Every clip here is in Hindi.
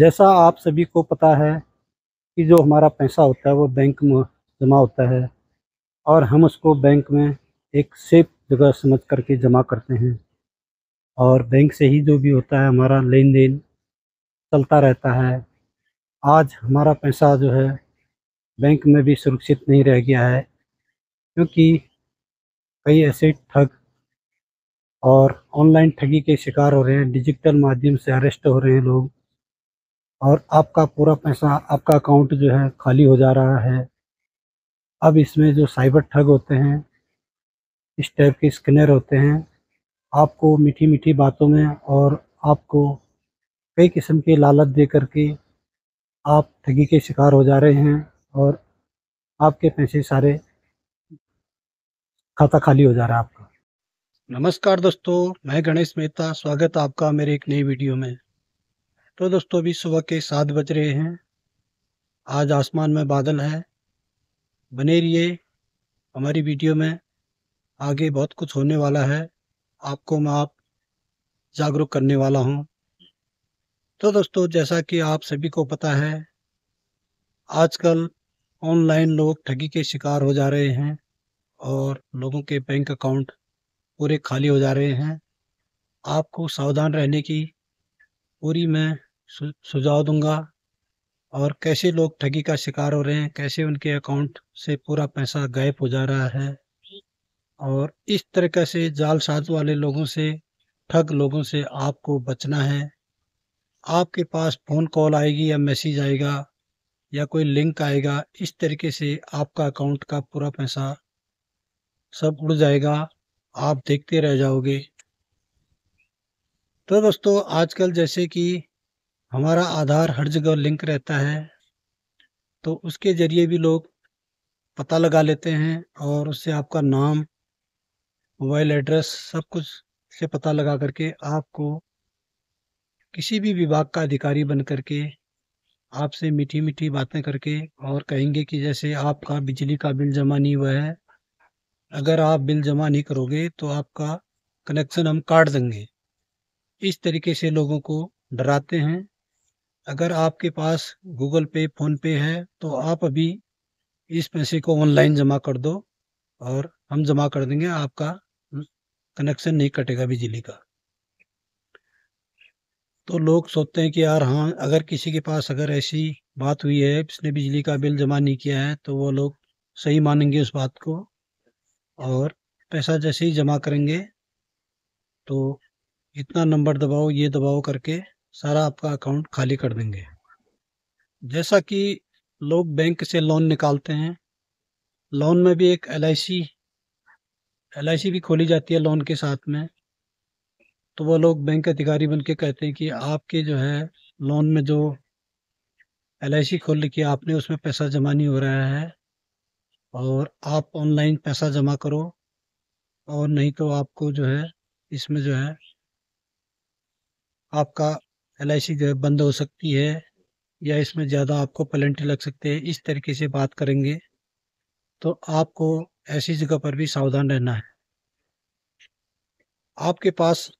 जैसा आप सभी को पता है कि जो हमारा पैसा होता है वो बैंक में जमा होता है और हम उसको बैंक में एक सेफ जगह समझ करके जमा करते हैं और बैंक से ही जो भी होता है हमारा लेन देन चलता रहता है आज हमारा पैसा जो है बैंक में भी सुरक्षित नहीं रह गया है क्योंकि कई ऐसे ठग और ऑनलाइन ठगी के शिकार हो रहे हैं डिजिटल माध्यम से अरेस्ट हो रहे हैं लोग और आपका पूरा पैसा आपका अकाउंट जो है खाली हो जा रहा है अब इसमें जो साइबर ठग होते हैं इस टाइप के स्कैनर होते हैं आपको मीठी मीठी बातों में और आपको कई किस्म के लालच दे करके आप ठगी के शिकार हो जा रहे हैं और आपके पैसे सारे खाता खाली हो जा रहा है आपका नमस्कार दोस्तों मैं गणेश मेहता स्वागत आपका मेरे एक नई वीडियो में तो दोस्तों अभी सुबह के सात बज रहे हैं आज आसमान में बादल है बने रहिए हमारी वीडियो में आगे बहुत कुछ होने वाला है आपको मैं आप जागरूक करने वाला हूँ तो दोस्तों जैसा कि आप सभी को पता है आजकल ऑनलाइन लोग ठगी के शिकार हो जा रहे हैं और लोगों के बैंक अकाउंट पूरे खाली हो जा रहे हैं आपको सावधान रहने की पूरी मैं सुझाव दूंगा और कैसे लोग ठगी का शिकार हो रहे हैं कैसे उनके अकाउंट से पूरा पैसा गायब हो जा रहा है और इस तरीके से जाल साज वाले लोगों से ठग लोगों से आपको बचना है आपके पास फ़ोन कॉल आएगी या मैसेज आएगा या कोई लिंक आएगा इस तरीके से आपका अकाउंट का पूरा पैसा सब उड़ जाएगा आप देखते रह जाओगे तो दोस्तों आजकल जैसे कि हमारा आधार हर जगह लिंक रहता है तो उसके ज़रिए भी लोग पता लगा लेते हैं और उससे आपका नाम मोबाइल एड्रेस सब कुछ से पता लगा करके आपको किसी भी विभाग का अधिकारी बन करके आपसे मीठी मीठी बातें करके और कहेंगे कि जैसे आपका बिजली का बिल जमा नहीं हुआ है अगर आप बिल जमा नहीं करोगे तो आपका कनेक्शन हम काट देंगे इस तरीके से लोगों को डराते हैं अगर आपके पास गूगल पे फ़ोन पे है तो आप अभी इस पैसे को ऑनलाइन जमा कर दो और हम जमा कर देंगे आपका कनेक्शन नहीं कटेगा बिजली का तो लोग सोचते हैं कि यार हाँ अगर किसी के पास अगर ऐसी बात हुई है इसने बिजली का बिल जमा नहीं किया है तो वो लोग सही मानेंगे उस बात को और पैसा जैसे ही जमा करेंगे तो इतना नंबर दबाओ ये दबाओ करके सारा आपका अकाउंट खाली कर देंगे जैसा कि लोग बैंक से लोन निकालते हैं लोन में भी एक एल आई भी खोली जाती है लोन के साथ में तो वो लोग बैंक अधिकारी बन के कहते हैं कि आपके जो है लोन में जो एल आई सी खोल के आपने उसमें पैसा जमा नहीं हो रहा है और आप ऑनलाइन पैसा जमा करो और नहीं तो आपको जो है इसमें जो है आपका एल बंद हो सकती है या इसमें ज़्यादा आपको पलेंटी लग सकते हैं इस तरीके से बात करेंगे तो आपको ऐसी जगह पर भी सावधान रहना है आपके पास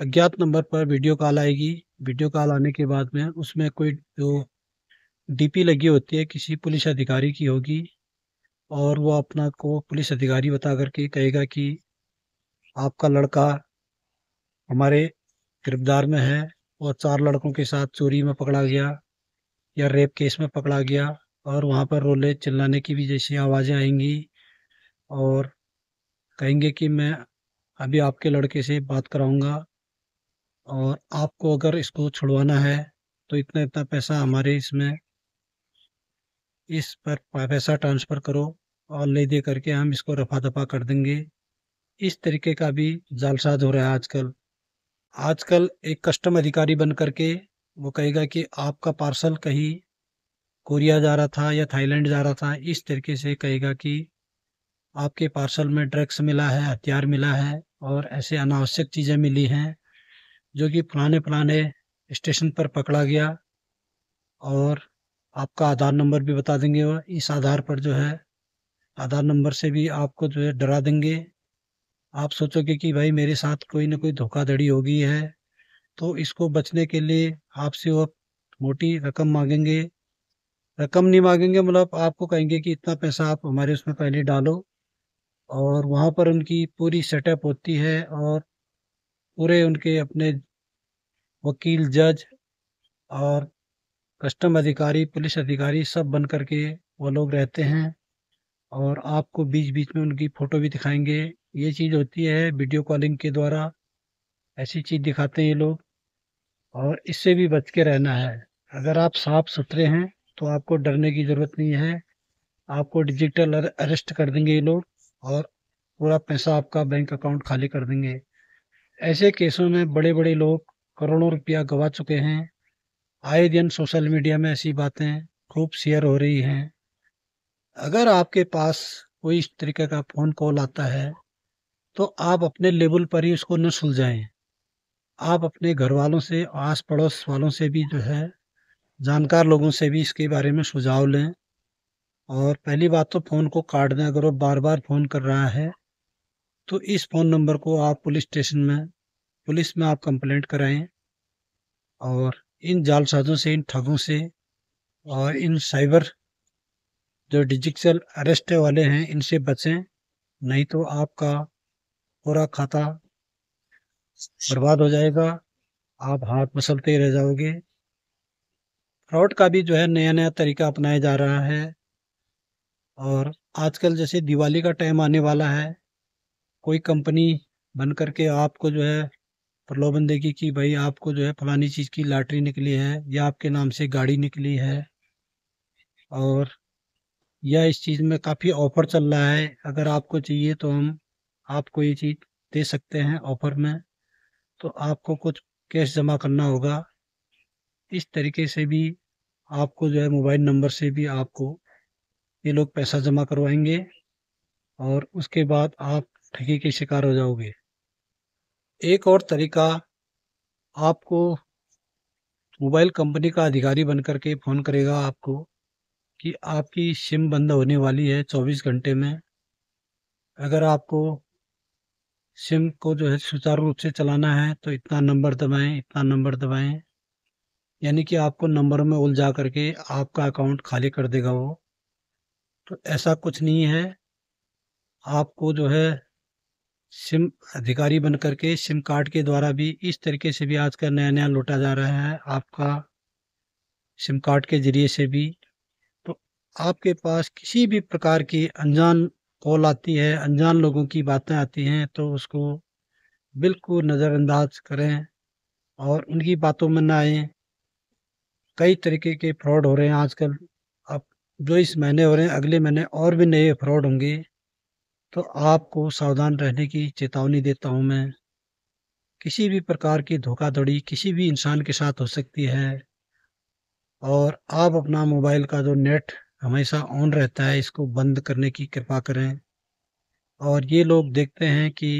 अज्ञात नंबर पर वीडियो कॉल आएगी वीडियो कॉल आने के बाद में उसमें कोई जो डीपी लगी होती है किसी पुलिस अधिकारी की होगी और वो अपना को पुलिस अधिकारी बता करके कहेगा कि आपका लड़का हमारे गिरफ्तार में है और चार लड़कों के साथ चोरी में पकड़ा गया या रेप केस में पकड़ा गया और वहाँ पर रोले चिल्लाने की भी जैसी आवाज़ें आएंगी और कहेंगे कि मैं अभी आपके लड़के से बात कराऊंगा और आपको अगर इसको छुड़वाना है तो इतना इतना पैसा हमारे इसमें इस पर पैसा ट्रांसफ़र करो और ले दे करके हम इसको रफा दफा कर देंगे इस तरीके का भी जालसाज हो रहा है आजकल आजकल एक कस्टम अधिकारी बन करके वो कहेगा कि आपका पार्सल कहीं कोरिया जा रहा था या थाईलैंड जा रहा था इस तरीके से कहेगा कि आपके पार्सल में ड्रग्स मिला है हथियार मिला है और ऐसे अनावश्यक चीज़ें मिली हैं जो कि पुराने पुराने स्टेशन पर पकड़ा गया और आपका आधार नंबर भी बता देंगे वह इस आधार पर जो है आधार नंबर से भी आपको जो है डरा देंगे आप सोचोगे कि भाई मेरे साथ कोई ना कोई धोखाधड़ी होगी है तो इसको बचने के लिए आपसे वो मोटी रकम मांगेंगे रकम नहीं मांगेंगे मतलब आपको कहेंगे कि इतना पैसा आप हमारे उसमें पहले डालो और वहाँ पर उनकी पूरी सेटअप होती है और पूरे उनके अपने वकील जज और कस्टम अधिकारी पुलिस अधिकारी सब बन करके वो लोग रहते हैं और आपको बीच बीच में उनकी फ़ोटो भी दिखाएंगे ये चीज़ होती है वीडियो कॉलिंग के द्वारा ऐसी चीज़ दिखाते हैं ये लोग और इससे भी बच के रहना है अगर आप साफ सुथरे हैं तो आपको डरने की ज़रूरत नहीं है आपको डिजिटल अरेस्ट कर देंगे ये लोग और पूरा पैसा आपका बैंक अकाउंट खाली कर देंगे ऐसे केसों में बड़े बड़े लोग करोड़ों रुपया गवा चुके हैं आए दिन सोशल मीडिया में ऐसी बातें खूब शेयर हो रही हैं अगर आपके पास कोई इस तरीके का फ़ोन कॉल आता है तो आप अपने लेवल पर ही उसको न सुलझाएं आप अपने घर वालों से आस पड़ोस वालों से भी जो है जानकार लोगों से भी इसके बारे में सुझाव लें और पहली बात तो फ़ोन को काट दें अगर वो बार बार फ़ोन कर रहा है तो इस फ़ोन नंबर को आप पुलिस स्टेशन में पुलिस में आप कंप्लेंट कराएं और इन जालसाजों से इन ठगों से और इन साइबर जो डिजिटल अरेस्ट वाले हैं इनसे बचें नहीं तो आपका पूरा खाता बर्बाद हो जाएगा आप हाथ मसलते ही रह जाओगे फ्रॉड का भी जो है नया नया तरीका अपनाया जा रहा है और आजकल जैसे दिवाली का टाइम आने वाला है कोई कंपनी बन करके आपको जो है प्रलोभन देगी कि भाई आपको जो है फलानी चीज़ की लॉटरी निकली है या आपके नाम से गाड़ी निकली है और या इस चीज़ में काफ़ी ऑफर चल रहा है अगर आपको चाहिए तो हम आपको ये चीज़ दे सकते हैं ऑफर में तो आपको कुछ कैश जमा करना होगा इस तरीके से भी आपको जो है मोबाइल नंबर से भी आपको ये लोग पैसा जमा करवाएंगे और उसके बाद आप ठगी के शिकार हो जाओगे एक और तरीका आपको मोबाइल कंपनी का अधिकारी बन करके फ़ोन करेगा आपको कि आपकी सिम बंद होने वाली है 24 घंटे में अगर आपको सिम को जो है सुचारू रूप से चलाना है तो इतना नंबर दबाएं इतना नंबर दबाएं यानी कि आपको नंबर में उलझा करके आपका अकाउंट खाली कर देगा वो तो ऐसा कुछ नहीं है आपको जो है सिम अधिकारी बन करके सिम कार्ड के द्वारा भी इस तरीके से भी आजकल नया नया लौटा जा रहा है आपका सिम कार्ड के ज़रिए से भी तो आपके पास किसी भी प्रकार की अनजान कॉल आती है अनजान लोगों की बातें आती हैं तो उसको बिल्कुल नज़रअंदाज करें और उनकी बातों में ना आए कई तरीके के फ्रॉड हो रहे हैं आजकल अब जो इस महीने हो रहे हैं अगले महीने और भी नए फ्रॉड होंगे तो आपको सावधान रहने की चेतावनी देता हूँ मैं किसी भी प्रकार की धोखाधड़ी किसी भी इंसान के साथ हो सकती है और आप अपना मोबाइल का जो नेट हमेशा ऑन रहता है इसको बंद करने की कृपा करें और ये लोग देखते हैं कि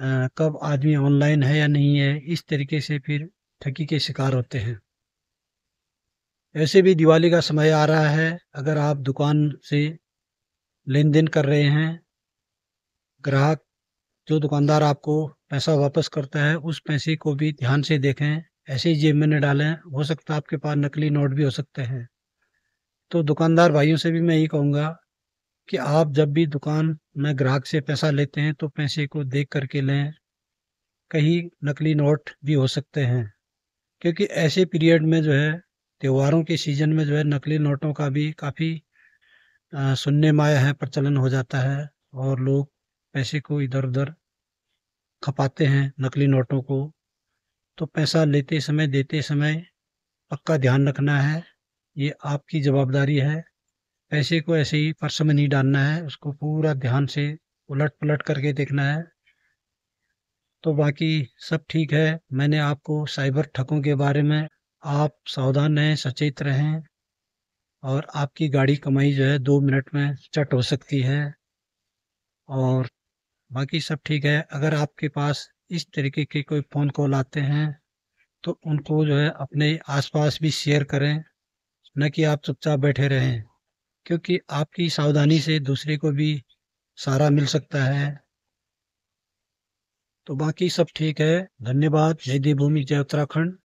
आ, कब आदमी ऑनलाइन है या नहीं है इस तरीके से फिर ठगी के शिकार होते हैं ऐसे भी दिवाली का समय आ रहा है अगर आप दुकान से लेन देन कर रहे हैं ग्राहक जो दुकानदार आपको पैसा वापस करता है उस पैसे को भी ध्यान से देखें ऐसे ही जेब में न डालें हो सकता है आपके पास नकली नोट भी हो सकते हैं तो दुकानदार भाइयों से भी मैं यही कहूँगा कि आप जब भी दुकान में ग्राहक से पैसा लेते हैं तो पैसे को देख करके लें कहीं नकली नोट भी हो सकते हैं क्योंकि ऐसे पीरियड में जो है त्योहारों के सीज़न में जो है नकली नोटों का भी काफ़ी सुनने में आया है प्रचलन हो जाता है और लोग पैसे को इधर उधर खपाते हैं नकली नोटों को तो पैसा लेते समय देते समय पक्का ध्यान रखना है ये आपकी जवाबदारी है पैसे को ऐसे ही पर्स में नहीं डालना है उसको पूरा ध्यान से उलट पलट करके देखना है तो बाकी सब ठीक है मैंने आपको साइबर ठगों के बारे में आप सावधान रहें सचेत रहें और आपकी गाड़ी कमाई जो है दो मिनट में चट हो सकती है और बाकी सब ठीक है अगर आपके पास इस तरीके के कोई फ़ोन कॉल आते हैं तो उनको जो है अपने आसपास भी शेयर करें न कि आप चुपचाप बैठे रहें क्योंकि आपकी सावधानी से दूसरे को भी सहारा मिल सकता है तो बाकी सब ठीक है धन्यवाद जय देवभूमि जय उत्तराखंड